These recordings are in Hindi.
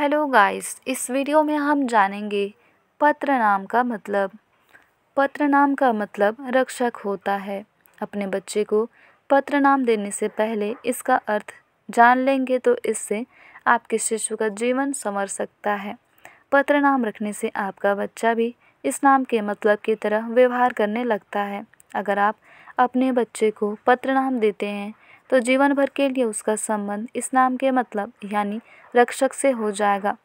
हेलो गाइस इस वीडियो में हम जानेंगे पत्र नाम का मतलब पत्र नाम का मतलब रक्षक होता है अपने बच्चे को पत्र नाम देने से पहले इसका अर्थ जान लेंगे तो इससे आपके शिशु का जीवन संवर सकता है पत्र नाम रखने से आपका बच्चा भी इस नाम के मतलब की तरह व्यवहार करने लगता है अगर आप अपने बच्चे को पत्र नाम देते हैं तो जीवन भर के लिए उसका संबंध इस नाम के मतलब यानी रक्षक से हो जाएगा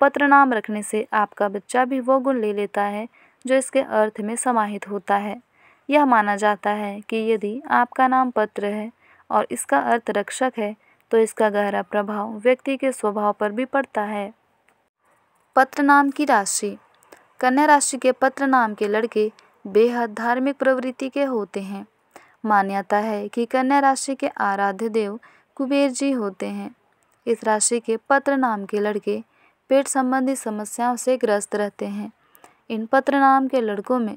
पत्र नाम रखने से आपका बच्चा भी वो गुण ले लेता है जो इसके अर्थ में समाहित होता है यह माना जाता है कि यदि आपका नाम पत्र है और इसका अर्थ रक्षक है तो इसका गहरा प्रभाव व्यक्ति के स्वभाव पर भी पड़ता है पत्र नाम की राशि कन्या राशि के पत्र नाम के लड़के बेहद धार्मिक प्रवृत्ति के होते हैं मान्यता है कि कन्या राशि के आराध्य देव कुबेर जी होते हैं इस राशि के पत्र नाम के लड़के पेट संबंधी समस्याओं से ग्रस्त रहते हैं इन पत्र नाम के लड़कों में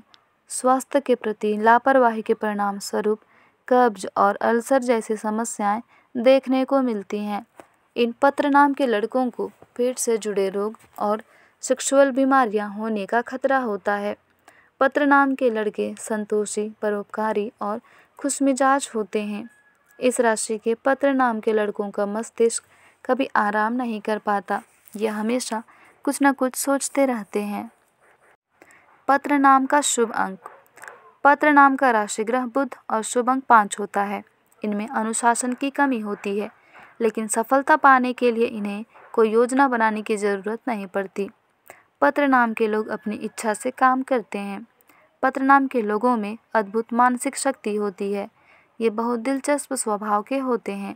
स्वास्थ्य के प्रति लापरवाही के परिणाम स्वरूप कब्ज और अल्सर जैसी समस्याएं देखने को मिलती हैं इन पत्र नाम के लड़कों को पेट से जुड़े रोग और सेक्सुअल बीमारियां होने का खतरा होता है पत्र नाम के लड़के संतोषी परोपकारी और खुश मिजाज होते हैं इस राशि के पत्र नाम के लड़कों का मस्तिष्क कभी आराम नहीं कर पाता यह हमेशा कुछ ना कुछ सोचते रहते हैं पत्र नाम का शुभ अंक पत्र नाम का राशि ग्रह बुध और शुभ अंक पाँच होता है इनमें अनुशासन की कमी होती है लेकिन सफलता पाने के लिए इन्हें कोई योजना बनाने की ज़रूरत नहीं पड़ती पत्र नाम के लोग अपनी इच्छा से काम करते हैं पत्र नाम के लोगों में अद्भुत मानसिक शक्ति होती है ये बहुत दिलचस्प स्वभाव के होते हैं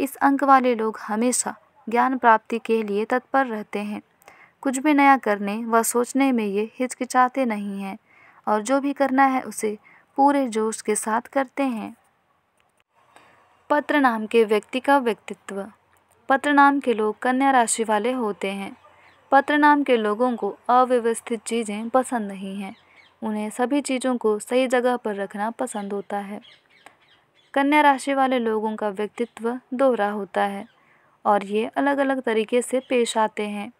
इस अंक वाले लोग हमेशा ज्ञान प्राप्ति के लिए तत्पर रहते हैं कुछ भी नया करने व सोचने में ये हिचकिचाते नहीं हैं और जो भी करना है उसे पूरे जोश के साथ करते हैं पत्र नाम के व्यक्ति का व्यक्तित्व पत्र नाम के लोग कन्या राशि वाले होते हैं पत्र नाम के लोगों को अव्यवस्थित चीज़ें पसंद नहीं हैं उन्हें सभी चीज़ों को सही जगह पर रखना पसंद होता है कन्या राशि वाले लोगों का व्यक्तित्व दोहरा होता है और ये अलग अलग तरीके से पेश आते हैं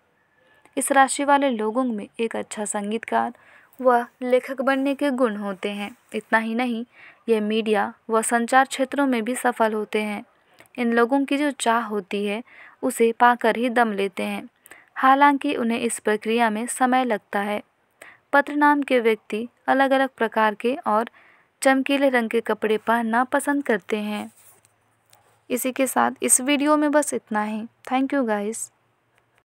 इस राशि वाले लोगों में एक अच्छा संगीतकार व लेखक बनने के गुण होते हैं इतना ही नहीं ये मीडिया व संचार क्षेत्रों में भी सफल होते हैं इन लोगों की जो चाह होती है उसे पाकर ही दम लेते हैं हालांकि उन्हें इस प्रक्रिया में समय लगता है पत्र नाम के व्यक्ति अलग अलग प्रकार के और चमकीले रंग के कपड़े पहनना पसंद करते हैं इसी के साथ इस वीडियो में बस इतना ही थैंक यू गाइस